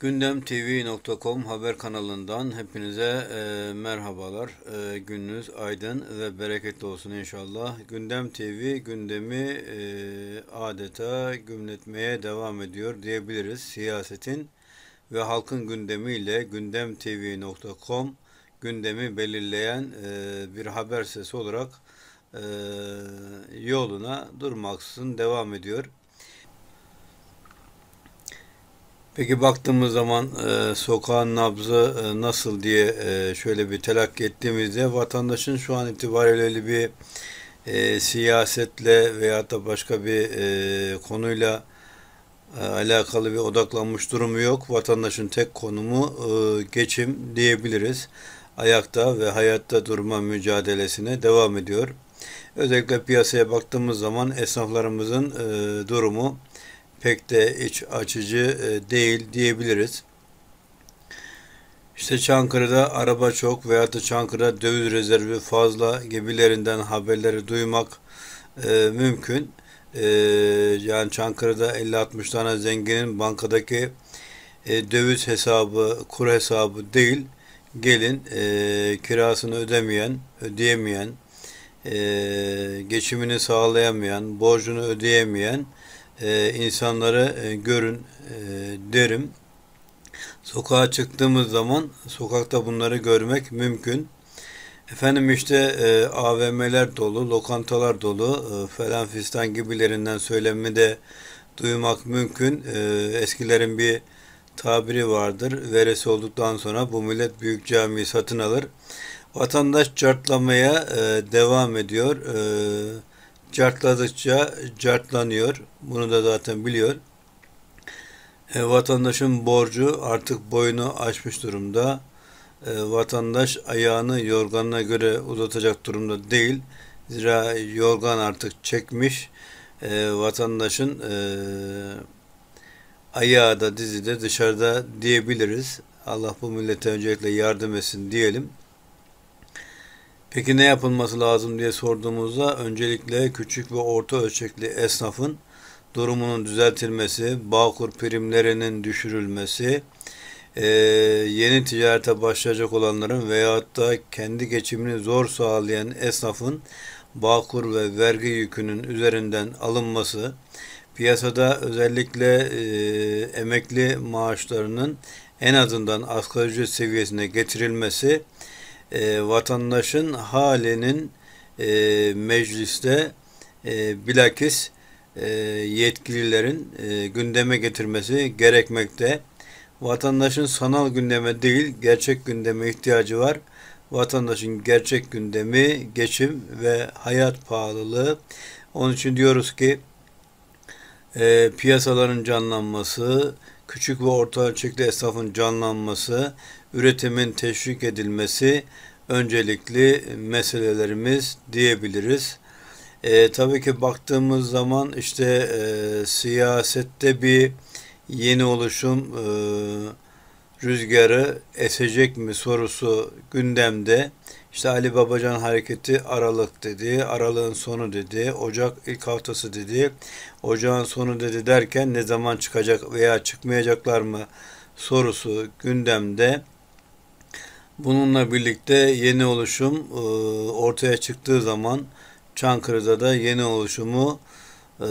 Gündemtv.com haber kanalından hepinize e, merhabalar. E, gününüz aydın ve bereketli olsun inşallah. Gündem TV gündemi e, adeta gümletmeye devam ediyor diyebiliriz. Siyasetin ve halkın gündemiyle gündemtv.com gündemi belirleyen e, bir haber sesi olarak e, yoluna durmaksızın devam ediyor. Peki baktığımız zaman e, sokağın nabzı e, nasıl diye e, şöyle bir telakki ettiğimizde vatandaşın şu an itibariyle bir e, siyasetle veya da başka bir e, konuyla e, alakalı bir odaklanmış durumu yok. Vatandaşın tek konumu e, geçim diyebiliriz. Ayakta ve hayatta durma mücadelesine devam ediyor. Özellikle piyasaya baktığımız zaman esnaflarımızın e, durumu pek de iç açıcı e, değil diyebiliriz. İşte Çankırı'da araba çok veya da Çankırı'da döviz rezervi fazla gibilerinden haberleri duymak e, mümkün. E, yani Çankırı'da 50-60 tane zenginin bankadaki e, döviz hesabı, kur hesabı değil, gelin e, kirasını ödemeyen, ödeyemeyen, e, geçimini sağlayamayan, borcunu ödeyemeyen e, ee, insanlara e, görün e, derim. Sokağa çıktığımız zaman sokakta bunları görmek mümkün. Efendim işte e, AVM'ler dolu, lokantalar dolu e, falan fistan gibilerinden söylemi de duymak mümkün. E, eskilerin bir tabiri vardır. Veresi olduktan sonra bu millet büyük camiyi satın alır. Vatandaş çartlamaya e, devam ediyor. E, cartladıkça cartlanıyor. Bunu da zaten biliyor. E, vatandaşın borcu artık boynu açmış durumda. E, vatandaş ayağını yorganına göre uzatacak durumda değil. Zira yorgan artık çekmiş. E, vatandaşın e, ayağı da dizi de dışarıda diyebiliriz. Allah bu millete öncelikle yardım etsin diyelim. Peki ne yapılması lazım diye sorduğumuzda öncelikle küçük ve orta ölçekli esnafın durumunun düzeltilmesi, bağkur primlerinin düşürülmesi, yeni ticarete başlayacak olanların veyahut da kendi geçimini zor sağlayan esnafın bağkur ve vergi yükünün üzerinden alınması, piyasada özellikle emekli maaşlarının en azından asgari ücret seviyesine getirilmesi e, vatandaşın halinin e, mecliste e, bilakis e, yetkililerin e, gündeme getirmesi gerekmekte. Vatandaşın sanal gündeme değil, gerçek gündeme ihtiyacı var. Vatandaşın gerçek gündemi geçim ve hayat pahalılığı. Onun için diyoruz ki e, piyasaların canlanması, küçük ve orta ölçekli esnafın canlanması, üretimin teşvik edilmesi öncelikli meselelerimiz diyebiliriz. E, tabii ki baktığımız zaman işte e, siyasette bir yeni oluşum e, rüzgarı esecek mi sorusu gündemde. İşte Ali Babacan hareketi Aralık dedi, Aralıkın sonu dedi, Ocak ilk haftası dedi, Ocağın sonu dedi derken ne zaman çıkacak veya çıkmayacaklar mı sorusu gündemde. Bununla birlikte yeni oluşum e, ortaya çıktığı zaman Çankırı'da da yeni oluşumu e,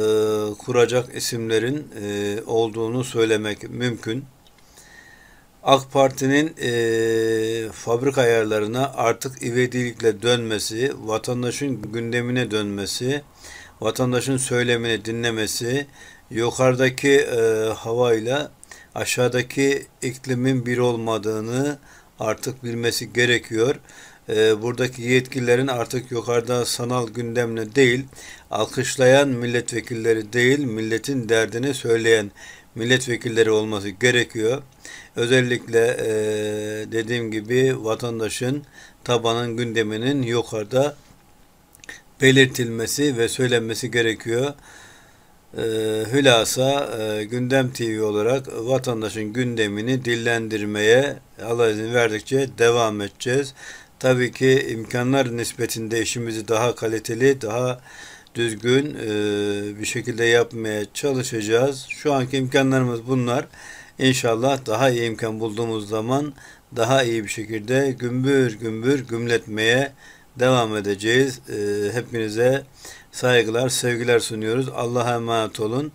kuracak isimlerin e, olduğunu söylemek mümkün. AK Parti'nin e, fabrika ayarlarına artık ivedilikle dönmesi, vatandaşın gündemine dönmesi, vatandaşın söylemini dinlemesi, yukarıdaki e, havayla aşağıdaki iklimin bir olmadığını artık bilmesi gerekiyor. E, buradaki yetkililerin artık yukarıda sanal gündemle değil, alkışlayan milletvekilleri değil, milletin derdini söyleyen milletvekilleri olması gerekiyor. Özellikle e, dediğim gibi vatandaşın tabanın gündeminin yukarıda belirtilmesi ve söylenmesi gerekiyor. E, hülasa e, Gündem TV olarak vatandaşın gündemini dillendirmeye Allah izin verdikçe devam edeceğiz. Tabii ki imkanlar nispetinde işimizi daha kaliteli, daha düzgün e, bir şekilde yapmaya çalışacağız. Şu anki imkanlarımız bunlar. İnşallah daha iyi imkan bulduğumuz zaman daha iyi bir şekilde gümbür gümbür gümletmeye devam edeceğiz. E, hepinize saygılar, sevgiler sunuyoruz. Allah'a emanet olun.